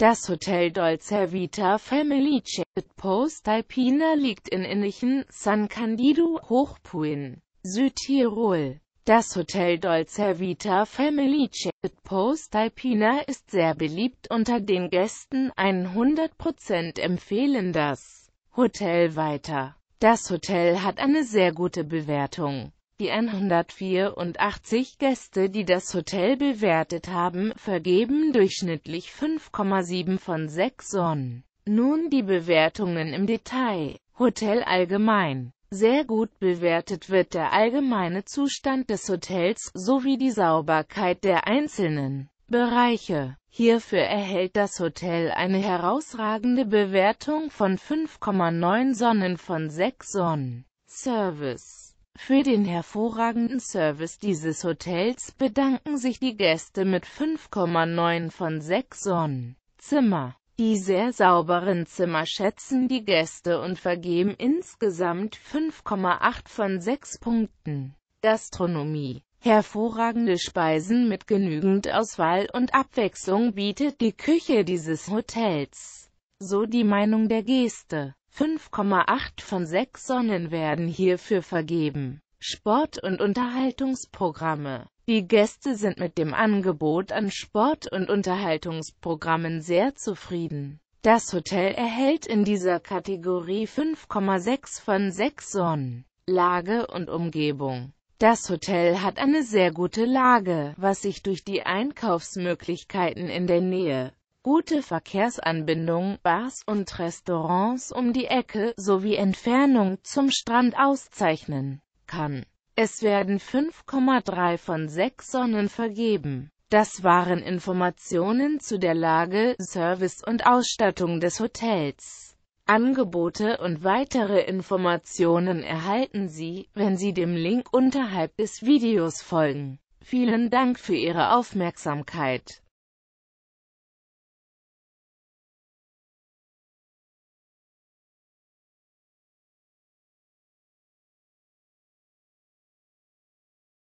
Das Hotel Dolce Vita Felice Post Alpina liegt in Innichen, San Candido, Hochpuin, Südtirol. Das Hotel Dolce Vita Felice Post Alpina ist sehr beliebt unter den Gästen, 100% empfehlen das Hotel weiter. Das Hotel hat eine sehr gute Bewertung. Die 184 Gäste, die das Hotel bewertet haben, vergeben durchschnittlich 5,7 von 6 Sonnen. Nun die Bewertungen im Detail. Hotel allgemein. Sehr gut bewertet wird der allgemeine Zustand des Hotels sowie die Sauberkeit der einzelnen Bereiche. Hierfür erhält das Hotel eine herausragende Bewertung von 5,9 Sonnen von 6 Sonnen. Service für den hervorragenden Service dieses Hotels bedanken sich die Gäste mit 5,9 von 6 Sonnen. Zimmer. Die sehr sauberen Zimmer schätzen die Gäste und vergeben insgesamt 5,8 von 6 Punkten. Gastronomie Hervorragende Speisen mit genügend Auswahl und Abwechslung bietet die Küche dieses Hotels. So die Meinung der Gäste. 5,8 von 6 Sonnen werden hierfür vergeben. Sport- und Unterhaltungsprogramme Die Gäste sind mit dem Angebot an Sport- und Unterhaltungsprogrammen sehr zufrieden. Das Hotel erhält in dieser Kategorie 5,6 von 6 Sonnen. Lage und Umgebung Das Hotel hat eine sehr gute Lage, was sich durch die Einkaufsmöglichkeiten in der Nähe gute Verkehrsanbindung, Bars und Restaurants um die Ecke sowie Entfernung zum Strand auszeichnen kann. Es werden 5,3 von 6 Sonnen vergeben. Das waren Informationen zu der Lage, Service und Ausstattung des Hotels. Angebote und weitere Informationen erhalten Sie, wenn Sie dem Link unterhalb des Videos folgen. Vielen Dank für Ihre Aufmerksamkeit.